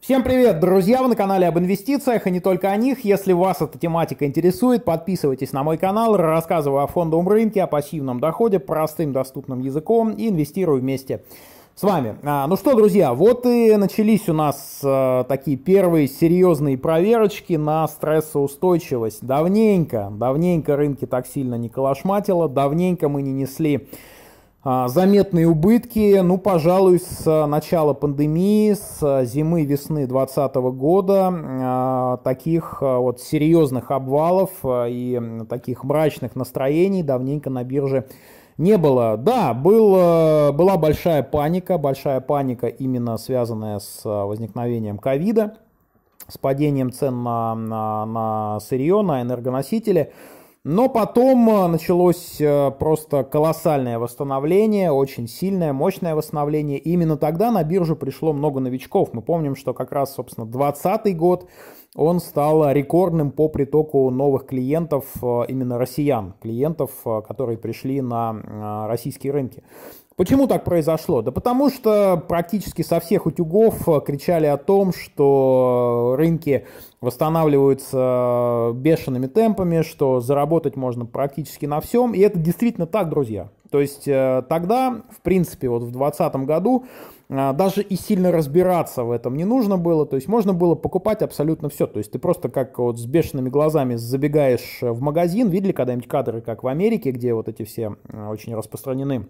Всем привет, друзья! Вы на канале об инвестициях и а не только о них. Если вас эта тематика интересует, подписывайтесь на мой канал, рассказываю о фондовом рынке, о пассивном доходе, простым доступным языком и инвестирую вместе с вами. А, ну что, друзья, вот и начались у нас а, такие первые серьезные проверочки на стрессоустойчивость. Давненько, давненько рынки так сильно не колошматило, давненько мы не несли а, заметные убытки, ну, пожалуй, с а, начала пандемии, с а, зимы, весны 2020 года таких вот серьезных обвалов и таких мрачных настроений давненько на бирже не было. Да, был, была большая паника, большая паника именно связанная с возникновением ковида, с падением цен на, на, на сырье, на энергоносители – но потом э, началось э, просто колоссальное восстановление, очень сильное, мощное восстановление. И именно тогда на биржу пришло много новичков. Мы помним, что как раз, собственно, 2020 год, он стал рекордным по притоку новых клиентов, э, именно россиян, клиентов, которые пришли на российские рынки. Почему так произошло? Да потому что практически со всех утюгов э, кричали о том, что э, рынки восстанавливаются э, бешеными темпами, что заработать можно практически на всем. И это действительно так, друзья. То есть тогда, в принципе, вот в 2020 году даже и сильно разбираться в этом не нужно было, то есть можно было покупать абсолютно все, то есть ты просто как вот с бешеными глазами забегаешь в магазин, видели когда-нибудь кадры, как в Америке, где вот эти все очень распространены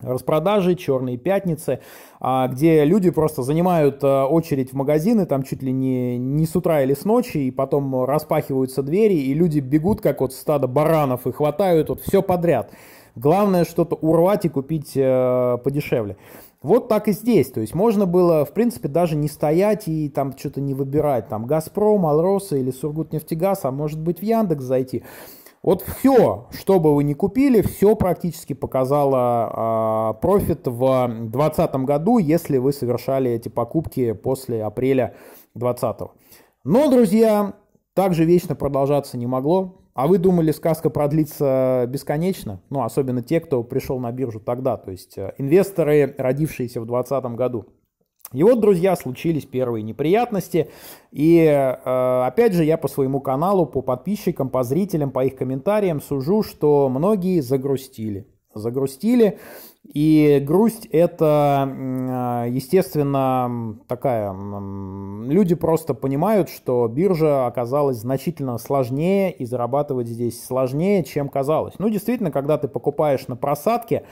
распродажи, черные пятницы, а, где люди просто занимают а, очередь в магазины, там чуть ли не, не с утра или с ночи, и потом распахиваются двери, и люди бегут, как вот стадо баранов, и хватают вот все подряд. Главное что-то урвать и купить э, подешевле. Вот так и здесь. То есть можно было, в принципе, даже не стоять и там что-то не выбирать. Там «Газпром», «Алроса» или «Сургутнефтегаз», а может быть в «Яндекс» зайти. Вот все, что бы вы ни купили, все практически показало э, профит в 2020 году, если вы совершали эти покупки после апреля 2020. Но, друзья, также вечно продолжаться не могло. А вы думали, сказка продлится бесконечно? Ну, особенно те, кто пришел на биржу тогда, то есть э, инвесторы, родившиеся в 2020 году. И вот, друзья, случились первые неприятности. И э, опять же, я по своему каналу, по подписчикам, по зрителям, по их комментариям сужу, что многие загрустили. Загрустили. И грусть это, э, естественно, такая... Люди просто понимают, что биржа оказалась значительно сложнее и зарабатывать здесь сложнее, чем казалось. Ну, действительно, когда ты покупаешь на просадке,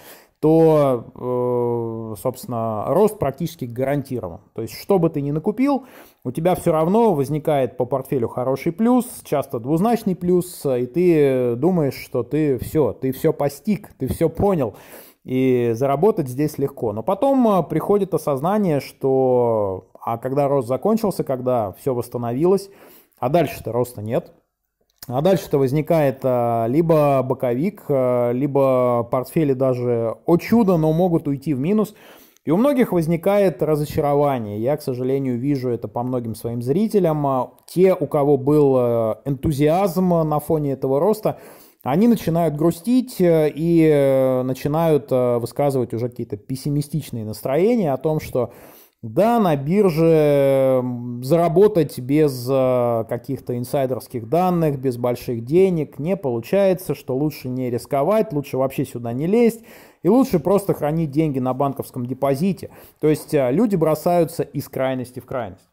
то, э, собственно, рост практически гарантирован. То есть, что бы ты ни накупил, у тебя все равно возникает по портфелю хороший плюс, часто двузначный плюс, и ты думаешь, что ты все, ты все постиг, ты все понял, и заработать здесь легко. Но потом э, приходит осознание, что а когда рост закончился, когда все восстановилось, а дальше-то роста нет – а дальше-то возникает а, либо боковик, а, либо портфели даже, о чудо, но могут уйти в минус. И у многих возникает разочарование. Я, к сожалению, вижу это по многим своим зрителям. А, те, у кого был энтузиазм на фоне этого роста, они начинают грустить и э, начинают высказывать уже какие-то пессимистичные настроения о том, что да, на бирже заработать без э, каких-то инсайдерских данных, без больших денег не получается, что лучше не рисковать, лучше вообще сюда не лезть и лучше просто хранить деньги на банковском депозите. То есть э, люди бросаются из крайности в крайность.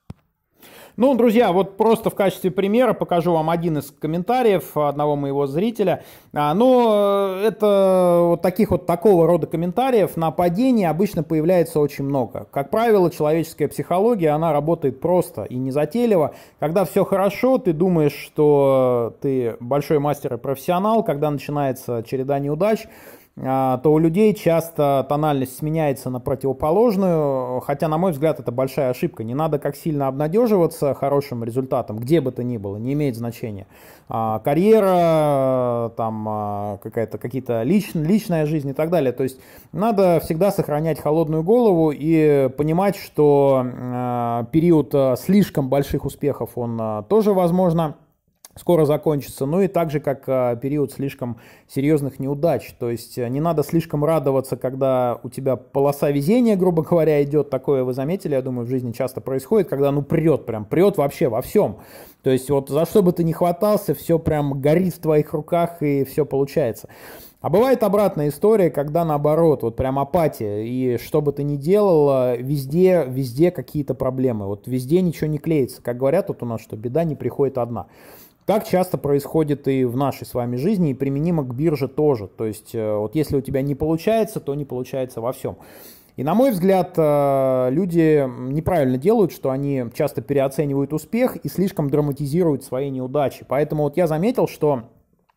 Ну, друзья, вот просто в качестве примера покажу вам один из комментариев одного моего зрителя. А, но э, это вот таких вот такого рода комментариев на падение обычно появляется очень много. Как правило, человеческая психология, она работает просто и незатейливо. Когда все хорошо, ты думаешь, что ты большой мастер и профессионал. Когда начинается череда неудач, а, то у людей часто тональность сменяется на противоположную, хотя, на мой взгляд, это большая ошибка. Не надо как сильно обнадеживаться хорошим результатом, где бы то ни было, не имеет значения. А, карьера, там, а, какая-то, какие-то лич, личная жизнь и так далее. То есть надо всегда сохранять холодную голову и понимать, что период слишком больших успехов, он тоже возможно скоро закончится. Ну и также как а, период слишком серьезных неудач. То есть э, не надо слишком радоваться, когда у тебя полоса везения, грубо говоря, идет. Такое вы заметили, я думаю, в жизни часто происходит, когда ну прет прям, прет вообще во всем. То есть вот за что бы ты ни хватался, все прям горит в твоих руках и все получается. А бывает обратная история, когда наоборот, вот прям апатия, и что бы ты ни делал, везде, везде какие-то проблемы, вот везде ничего не клеится. Как говорят, вот у нас что, беда не приходит одна. Так часто происходит и в нашей с вами жизни, и применимо к бирже тоже. То есть, э, вот если у тебя не получается, то не получается во всем. И на мой взгляд, э, люди неправильно делают, что они часто переоценивают успех и слишком драматизируют свои неудачи. Поэтому вот я заметил, что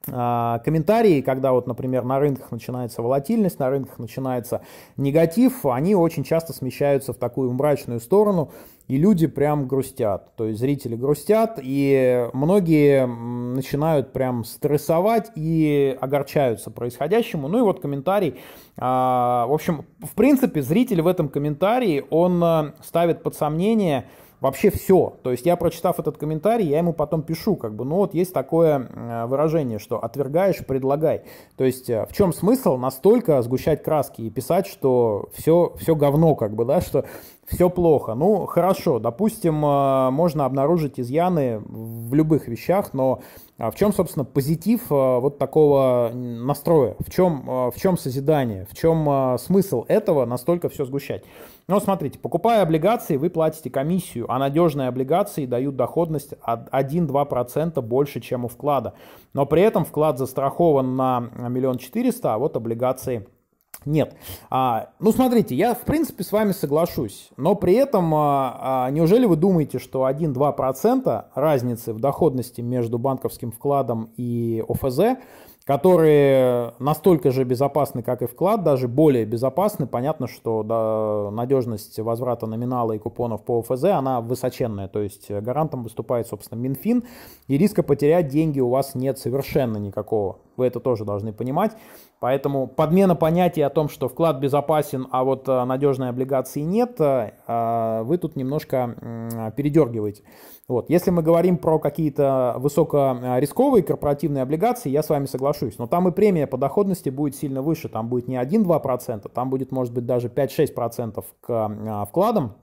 э, комментарии, когда вот, например, на рынках начинается волатильность, на рынках начинается негатив, они очень часто смещаются в такую мрачную сторону, и люди прям грустят, то есть зрители грустят, и многие начинают прям стрессовать и огорчаются происходящему. Ну и вот комментарий, а, в общем, в принципе, зритель в этом комментарии, он а, ставит под сомнение вообще все. То есть я, прочитав этот комментарий, я ему потом пишу, как бы, ну вот есть такое выражение, что отвергаешь, предлагай. То есть э, в чем смысл настолько сгущать краски и писать, что все, все говно, как бы, да, что все плохо. Ну, хорошо, допустим, э, можно обнаружить изъяны в любых вещах, но а, в чем, собственно, позитив э, вот такого настроя? В чем, э, в чем созидание? В чем смысл этого настолько все сгущать? Но ну, смотрите, покупая облигации, вы платите комиссию, а надежные облигации дают доходность 1-2% больше, чем у вклада. Но при этом вклад застрахован на миллион четыреста, а вот облигации – нет. А, ну, смотрите, я, в принципе, с вами соглашусь, но при этом а, а, неужели вы думаете, что 1-2% разницы в доходности между банковским вкладом и ОФЗ которые настолько же безопасны, как и вклад, даже более безопасны. Понятно, что да, надежность возврата номинала и купонов по ОФЗ, она высоченная, то есть гарантом выступает, собственно, Минфин, и риска потерять деньги у вас нет совершенно никакого. Вы это тоже должны понимать. Поэтому подмена понятия о том, что вклад безопасен, а вот э, надежной облигации нет, э, э, вы тут немножко передергиваете. Вот. Если мы говорим про какие-то высокорисковые а, корпоративные облигации, я с вами соглашусь. Но там и премия по доходности будет сильно выше. Там будет не 1-2%, там будет, может быть, даже 5-6% к а, вкладам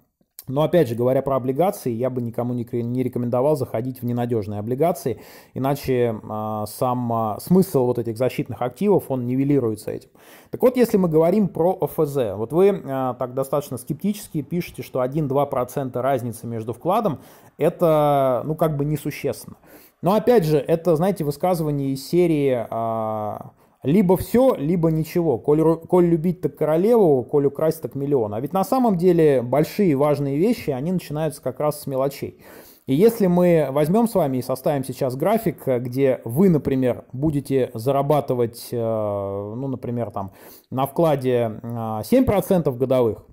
но опять же, говоря про облигации, я бы никому не, рекомендовал заходить в ненадежные облигации, иначе э, сам э, смысл вот этих защитных активов, он нивелируется этим. Так вот, если мы говорим про ОФЗ, вот вы э, так достаточно скептически пишете, что 1-2% разницы между вкладом, это ну как бы несущественно. Но опять же, это, знаете, высказывание из серии... Э, либо все, либо ничего. Коль, коль любить так королеву, коль украсть так миллион. А ведь на самом деле большие важные вещи, они начинаются как раз с мелочей. И если мы возьмем с вами и составим сейчас график, где вы, например, будете зарабатывать, э, ну, например, там на вкладе 7% э, годовых,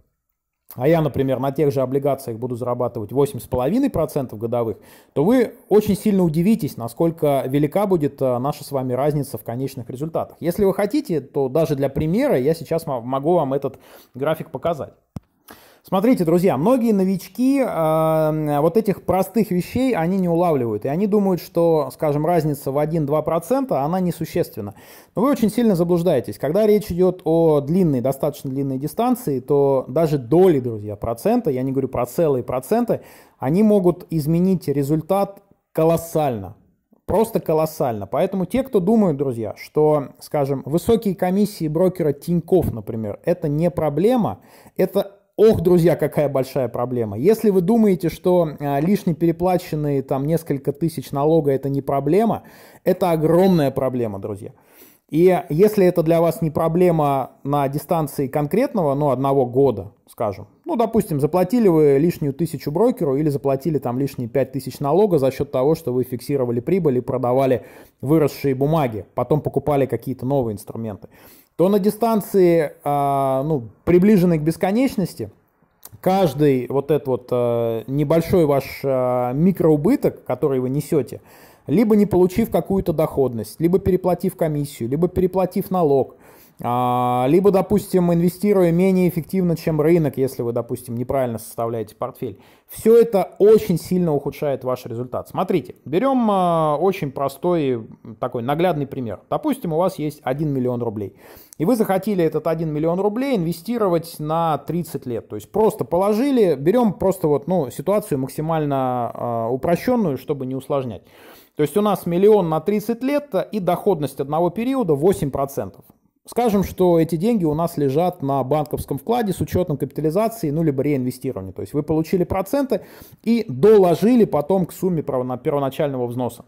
а я, например, на тех же облигациях буду зарабатывать 8,5% годовых, то вы очень сильно удивитесь, насколько велика будет э, наша с вами разница в конечных результатах. Если вы хотите, то даже для примера я сейчас могу вам этот график показать. Смотрите, друзья, многие новички э, вот этих простых вещей, они не улавливают. И они думают, что, скажем, разница в 1-2%, она несущественна. Но вы очень сильно заблуждаетесь. Когда речь идет о длинной, достаточно длинной дистанции, то даже доли, друзья, процента, я не говорю про целые проценты, они могут изменить результат колоссально. Просто колоссально. Поэтому те, кто думают, друзья, что, скажем, высокие комиссии брокера Тиньков, например, это не проблема, это Ох, друзья, какая большая проблема. Если вы думаете, что э, лишний переплаченные там несколько тысяч налога это не проблема, это огромная проблема, друзья. И если это для вас не проблема на дистанции конкретного, ну, одного года, скажем, ну, допустим, заплатили вы лишнюю тысячу брокеру или заплатили там лишние пять тысяч налога за счет того, что вы фиксировали прибыль и продавали выросшие бумаги, потом покупали какие-то новые инструменты то на дистанции, а, ну, приближенной к бесконечности, каждый вот этот вот а, небольшой ваш а, микроубыток, который вы несете, либо не получив какую-то доходность, либо переплатив комиссию, либо переплатив налог, либо, допустим, инвестируя менее эффективно, чем рынок, если вы, допустим, неправильно составляете портфель. Все это очень сильно ухудшает ваш результат. Смотрите, берем очень простой такой наглядный пример. Допустим, у вас есть 1 миллион рублей. И вы захотели этот 1 миллион рублей инвестировать на 30 лет. То есть просто положили, берем просто вот, ну, ситуацию максимально э, упрощенную, чтобы не усложнять. То есть у нас миллион на 30 лет и доходность одного периода 8%. Скажем, что эти деньги у нас лежат на банковском вкладе с учетом капитализации, ну, либо реинвестирования. То есть вы получили проценты и доложили потом к сумме первоначального взноса.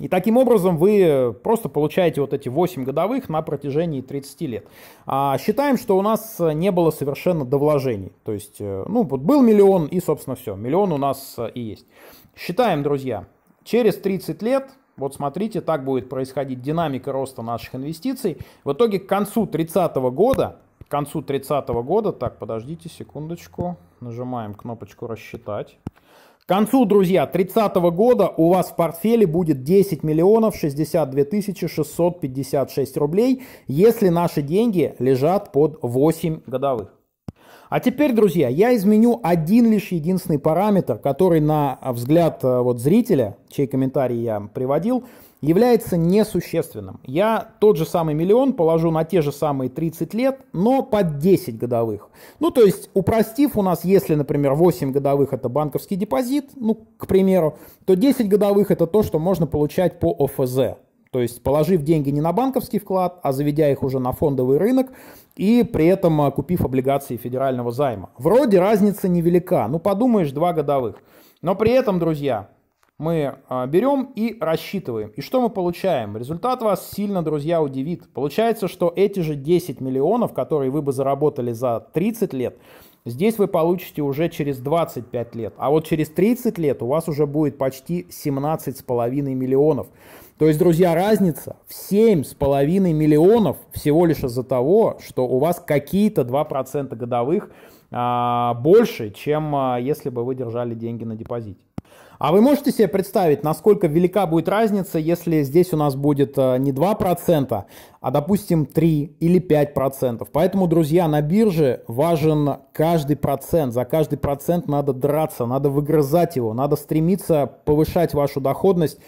И таким образом вы просто получаете вот эти 8 годовых на протяжении 30 лет. А считаем, что у нас не было совершенно довложений. То есть, э, ну, вот был миллион и, собственно, все. Миллион у нас э, и есть. Считаем, друзья, через 30 лет, вот смотрите, так будет происходить динамика роста наших инвестиций. В итоге к концу 30 года, к концу 30 года, так, подождите секундочку, нажимаем кнопочку «Рассчитать» концу, друзья, 30 -го года у вас в портфеле будет 10 миллионов 62 тысячи 656 рублей, если наши деньги лежат под 8 годовых. А теперь, друзья, я изменю один лишь единственный параметр, который на взгляд э, вот зрителя, чей комментарий я приводил, является несущественным. Я тот же самый миллион положу на те же самые 30 лет, но под 10 годовых. Ну, то есть, упростив, у нас, если, например, 8 годовых это банковский депозит, ну, к примеру, то 10 годовых это то, что можно получать по ОФЗ. То есть, положив деньги не на банковский вклад, а заведя их уже на фондовый рынок и при этом а, купив облигации федерального займа. Вроде разница невелика, ну подумаешь, два годовых. Но при этом, друзья, мы а, берем и рассчитываем. И что мы получаем? Результат вас сильно, друзья, удивит. Получается, что эти же 10 миллионов, которые вы бы заработали за 30 лет, здесь вы получите уже через 25 лет. А вот через 30 лет у вас уже будет почти 17,5 миллионов. То есть, друзья, разница в 7,5 миллионов всего лишь из-за того, что у вас какие-то 2% годовых а, больше, чем а, если бы вы держали деньги на депозите. А вы можете себе представить, насколько велика будет разница, если здесь у нас будет э, не 2%, а, допустим, 3 или 5%. Поэтому, друзья, на бирже важен каждый процент. За каждый процент надо драться, надо выгрызать его, надо стремиться повышать вашу доходность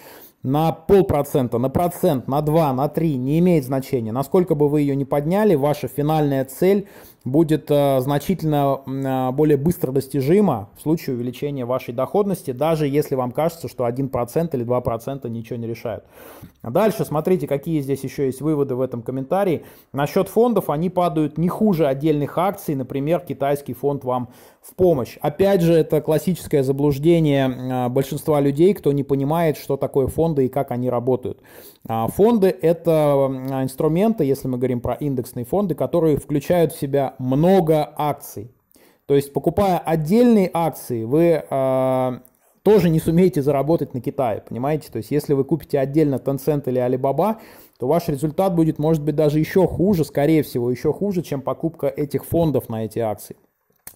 на полпроцента, на процент, на два, на три. не имеет значения. Насколько бы вы ее не подняли, ваша финальная цель – будет э, значительно э, более быстро достижимо в случае увеличения вашей доходности, даже если вам кажется, что 1% или 2% ничего не решают. Дальше смотрите, какие здесь еще есть выводы в этом комментарии. Насчет фондов они падают не хуже отдельных акций, например, китайский фонд вам в помощь. Опять же, это классическое заблуждение э, большинства людей, кто не понимает, что такое фонды и как они работают. А, фонды – это инструменты, если мы говорим про индексные фонды, которые включают в себя много акций. То есть, покупая отдельные акции, вы а, тоже не сумеете заработать на Китае, понимаете? То есть, если вы купите отдельно Tencent или Alibaba, то ваш результат будет, может быть, даже еще хуже, скорее всего, еще хуже, чем покупка этих фондов на эти акции.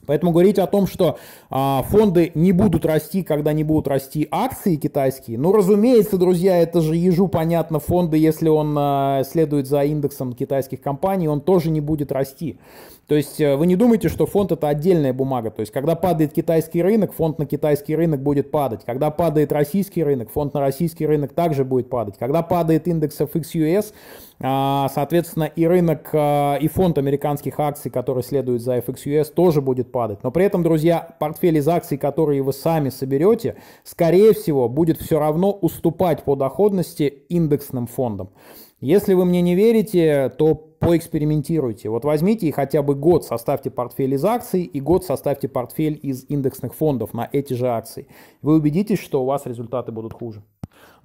Поэтому говорить о том, что а, фонды не будут расти, когда не будут расти акции китайские, ну, разумеется, друзья, это же ежу понятно, фонды, если он а, следует за индексом китайских компаний, он тоже не будет расти. То есть э, вы не думаете, что фонд это отдельная бумага. То есть когда падает китайский рынок, фонд на китайский рынок будет падать. Когда падает российский рынок, фонд на российский рынок также будет падать. Когда падает индекс FXUS, а, соответственно и рынок, а, и фонд американских акций, который следует за FXUS, тоже будет падать. Но при этом, друзья, портфель из акций, которые вы сами соберете, скорее всего, будет все равно уступать по доходности индексным фондам. Если вы мне не верите, то поэкспериментируйте. Вот возьмите и хотя бы год составьте портфель из акций и год составьте портфель из индексных фондов на эти же акции. Вы убедитесь, что у вас результаты будут хуже.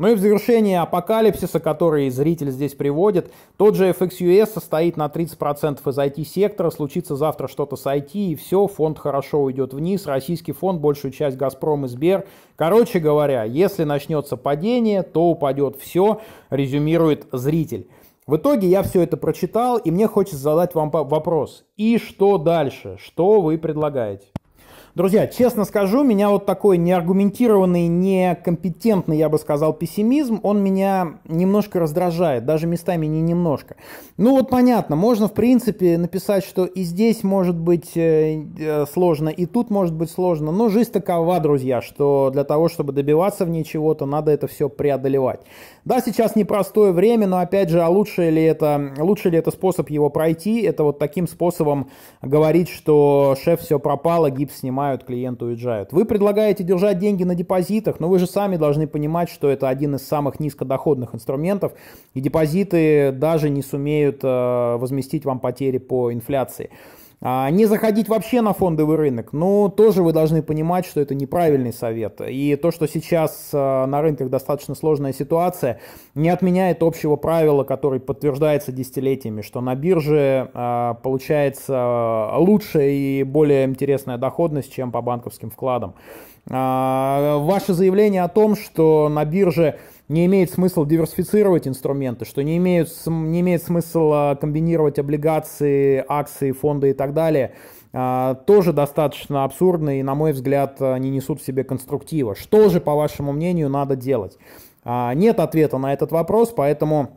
Ну и в завершении апокалипсиса, который зритель здесь приводит, тот же FXUS состоит на 30% из IT-сектора, случится завтра что-то с IT, и все, фонд хорошо уйдет вниз, российский фонд, большую часть «Газпром» и «Сбер». Короче говоря, если начнется падение, то упадет все, резюмирует зритель. В итоге я все это прочитал, и мне хочется задать вам вопрос. И что дальше? Что вы предлагаете? Друзья, честно скажу, меня вот такой неаргументированный, некомпетентный, я бы сказал, пессимизм, он меня немножко раздражает, даже местами не немножко. Ну вот понятно, можно в принципе написать, что и здесь может быть э, э, сложно, и тут может быть сложно, но жизнь такова, друзья, что для того, чтобы добиваться в ней чего-то, надо это все преодолевать. Да, сейчас непростое время, но опять же, а лучше ли это, лучше ли это способ его пройти? Это вот таким способом говорить, что шеф все пропало, а гипс снимал, ломают, клиенты уезжают. Вы предлагаете держать деньги на депозитах, но вы же сами должны понимать, что это один из самых низкодоходных инструментов, и депозиты даже не сумеют э, возместить вам потери по инфляции. А, не заходить вообще на фондовый рынок, Но ну, тоже вы должны понимать, что это неправильный совет. И то, что сейчас а, на рынках достаточно сложная ситуация, не отменяет общего правила, который подтверждается десятилетиями, что на бирже а, получается лучшая и более интересная доходность, чем по банковским вкладам. ваше заявление о том, что на бирже не имеет смысла диверсифицировать инструменты, что не, имеет не имеет смысла комбинировать облигации, акции, фонды и так далее, а, тоже достаточно абсурдны и, на мой взгляд, не несут в себе конструктива. Что же, по вашему мнению, надо делать? А, нет ответа на этот вопрос, поэтому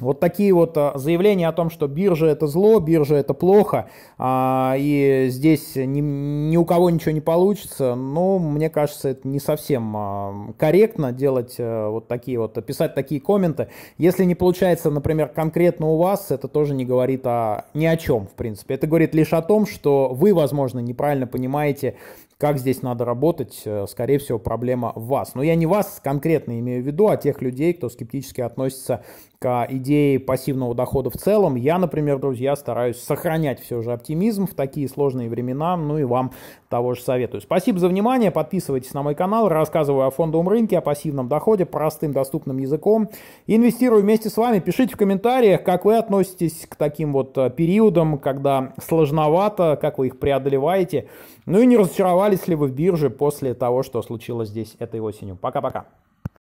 вот такие вот а, заявления о том, что биржа это зло, биржа это плохо, а, и здесь ни, ни у кого ничего не получится, ну, мне кажется, это не совсем а, корректно делать э, вот такие вот, писать такие комменты. Если не получается, например, конкретно у вас, это тоже не говорит о, ни о чем, в принципе. Это говорит лишь о том, что вы, возможно, неправильно понимаете, как здесь надо работать, э, скорее всего, проблема в вас. Но я не вас конкретно имею в виду, а тех людей, кто скептически относится к идее пассивного дохода в целом, я, например, друзья, стараюсь сохранять все же оптимизм в такие сложные времена, ну и вам того же советую. Спасибо за внимание, подписывайтесь на мой канал, рассказываю о фондовом рынке, о пассивном доходе, простым доступным языком. Инвестирую вместе с вами, пишите в комментариях, как вы относитесь к таким вот э, периодам, когда сложновато, как вы их преодолеваете, ну и не разочаровались ли вы в бирже после того, что случилось здесь этой осенью. Пока-пока.